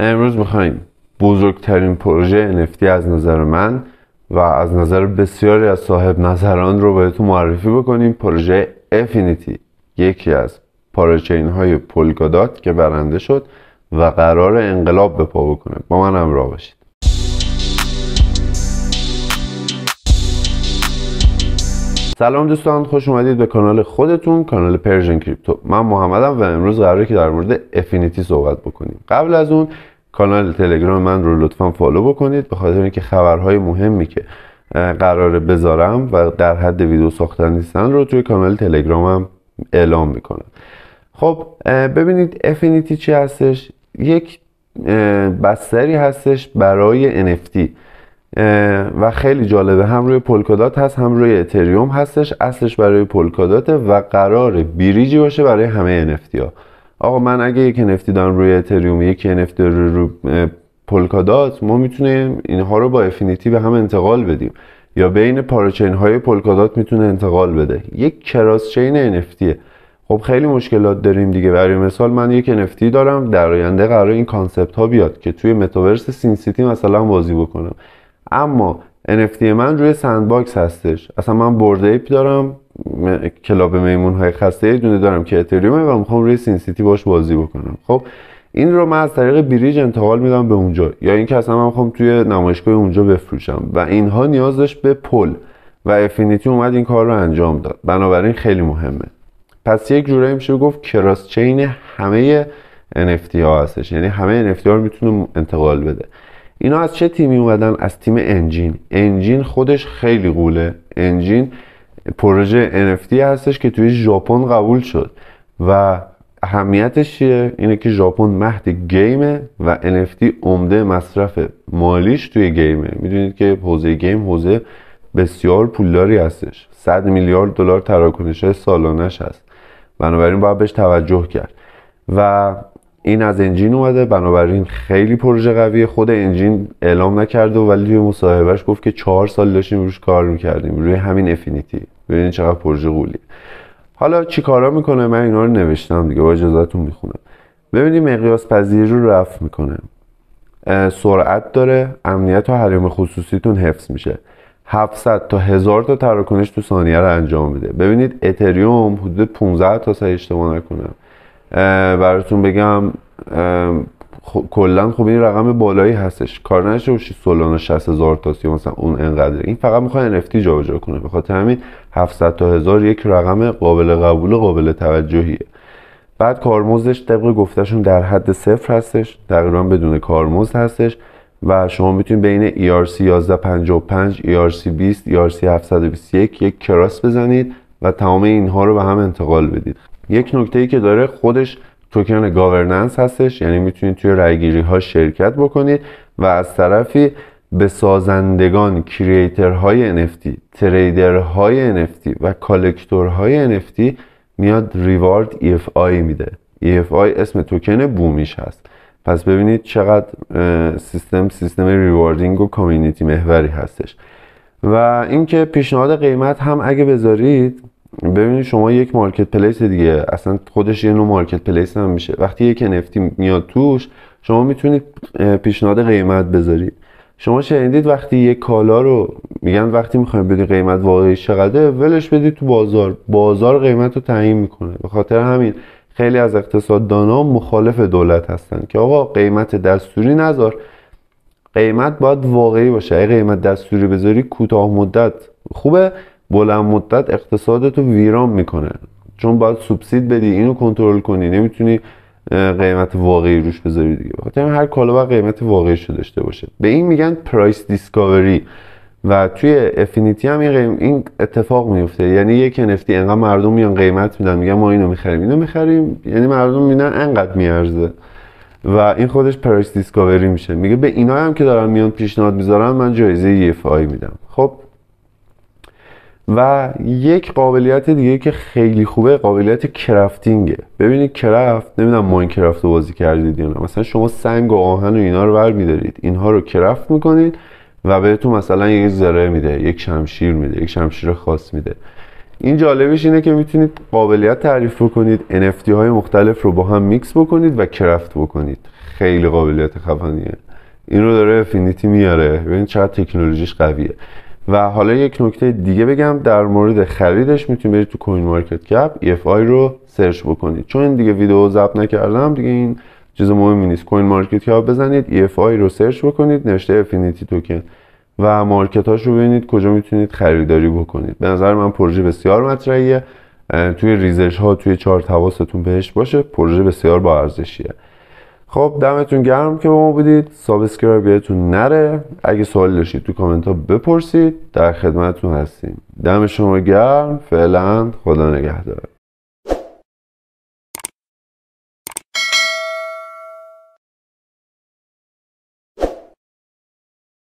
امروز میخوایم بزرگترین پروژه NFT از نظر من و از نظر بسیاری از صاحب نظران رو بهتون معرفی بکنیم پروژه افینیتی یکی از پارچین های پولگادات که برنده شد و قرار انقلاب به پا بکنه با من همراه باشید سلام دوستان خوش اومدید به کانال خودتون کانال پرژن کریپتو من محمدم و امروز قراره که در مورد افینیتی صحبت بکنیم قبل از اون کانال تلگرام من رو لطفا فالو بکنید به خاطر اینکه خبرهای مهمی که قراره بذارم و در حد ویدیو ساختن نیستن رو توی کانال تلگرامم اعلام میکنم خب ببینید افینیتی چی هستش یک بستری هستش برای NFT و خیلی جالبه هم روی پولکادات هست هم روی اتریوم هستش اصلش برای پولکادات و قرار بیریجی باشه برای همه NFT ها آقا من اگه یک NFT دارم روی اتریوم یک NFT رو, روی پولکادات ما میتونیم اینها رو با افینیتی به هم انتقال بدیم یا بین پاراچین های پولکادات میتونه انتقال بده یک کراس چین NFT خب خیلی مشکلات داریم دیگه برای مثال من یک NFT دارم در آینده قرار این کانسپت ها بیاد که توی متاورس سین سیتی مثلا بازی بکنم اما NFT من روی باکس هستش اصلا من برد ایپ دارم کلاب میمون های خسته یه دونه دارم که اتریومه و میخوام روی سینسیتی باش بازی بکنم خب این رو من از طریق بریج انتقال میدم به اونجا یا اینکه اصلا من میخوام توی نمایشگاه اونجا بفروشم و اینها نیاز داشت به پل و افینیتی اومد این کار رو انجام داد بنابراین خیلی مهمه پس یک جورایی میشه گفت کراس چین همه NFT ها هستش یعنی همه NFT ها میتونه انتقال بده اینا از چه تیمی اومدن از تیم انجین انجین خودش خیلی قوله انجین پروژه NFT هستش که توی ژاپن قبول شد و اهمیتش چیه اینه که ژاپن مهد گیمه و NFT عمده مصرف مالیش توی گیمه میدونید که حوزه گیم حوزه بسیار پولداری هستش 100 میلیارد دلار تراکنش های سالانش هست بنابراین باید بهش توجه کرد و این از انجین اومده بنابراین خیلی پروژه قویه خود انجین اعلام نکرده ولی توی مصاحبهش گفت که چهار سال داشتیم روش کار میکردیم روی همین افینیتی ببینید چقدر پروژه قولیه حالا چی کارا میکنه من اینا رو نوشتم دیگه با اجازهتون میخونم ببینید مقیاس پذیری رو رفع میکنه سرعت داره امنیت و حریم خصوصیتون حفظ میشه 700 تا 1000 تا تراکنش تو ثانیه رو انجام میده ببینید اتریوم حدود 15 تا سه اشتباه نکنم براتون بگم کلا خب این رقم بالایی هستش کار نشه و سولانا 60 هزار یا مثلا اون انقدر این فقط میخواد NFT جابجا کنه بخاطر همین 700 تا هزار یک رقم قابل قبول قابل توجهیه بعد کارمزدش طبق گفتهشون در حد صفر هستش تقریبا بدون کارمزد هستش و شما میتونید بین ERC 1155 ERC 20 ERC 721 یک کراس بزنید و تمام اینها رو به هم انتقال بدید یک نکته ای که داره خودش توکن گاورننس هستش یعنی میتونید توی رایگیری ها شرکت بکنید و از طرفی به سازندگان های NFT تریدرهای NFT و کالکتورهای NFT میاد ریوارد EFI میده EFI اسم توکن بومیش هست پس ببینید چقدر سیستم سیستم ریواردینگ و کامیونیتی محوری هستش و اینکه پیشنهاد قیمت هم اگه بذارید ببینید شما یک مارکت پلیس دیگه اصلا خودش یه نوع مارکت پلیس هم میشه وقتی یک NFT میاد توش شما میتونید پیشنهاد قیمت بذارید شما شنیدید وقتی یک کالا رو میگن وقتی میخوایم بدی قیمت واقعی چقدره ولش بدید تو بازار بازار قیمت رو تعیین میکنه به خاطر همین خیلی از اقتصاددانان مخالف دولت هستن که آقا قیمت دستوری نذار قیمت باید واقعی باشه اگه قیمت دستوری بذاری کوتاه مدت خوبه بلند مدت اقتصادتو ویران میکنه چون باید سوبسید بدی اینو کنترل کنی نمیتونی قیمت واقعی روش بذاری دیگه بخاطر هر کالا باید قیمت واقعی شده داشته باشه به این میگن پرایس دیسکاوری و توی افینیتی هم این, این اتفاق میفته یعنی یک نفتی انقدر مردم میان قیمت میدن میگن ما اینو میخریم اینو میخریم یعنی مردم میدن انقدر میارزه و این خودش پرایس دیسکاوری میشه میگه به اینا هم که دارن میان پیشنهاد میذارن من جایزه e میدم خب و یک قابلیت دیگه که خیلی خوبه قابلیت کرافتینگه ببینید کرافت نمیدونم ماینکرافت رو بازی کردید یا نه مثلا شما سنگ و آهن و اینا رو ور میدارید اینها رو کرافت میکنید و بهتون مثلا یک ذره میده یک شمشیر میده یک شمشیر خاص میده این جالبش اینه که میتونید قابلیت تعریف بکنید NFT های مختلف رو با هم میکس بکنید و کرافت بکنید خیلی قابلیت خفنیه این رو داره افینیتی میاره ببین چقدر تکنولوژیش قویه و حالا یک نکته دیگه بگم در مورد خریدش میتونید برید تو کوین مارکت کپ EFI رو سرچ بکنید چون این دیگه ویدیو ضبط نکردم دیگه این چیز مهمی نیست کوین مارکت کپ بزنید EFI رو سرچ بکنید نوشته افینیتی توکن و مارکت هاش رو ببینید کجا میتونید خریداری بکنید به نظر من پروژه بسیار مطرحیه توی ریزش ها توی چارت حواستون بهش باشه پروژه بسیار با ارزشیه خب دمتون گرم که با ما بودید سابسکرایب یادتون نره اگه سوالی داشتید تو کامنت ها بپرسید در خدمتتون هستیم دم شما گرم فعلا خدا نگهدار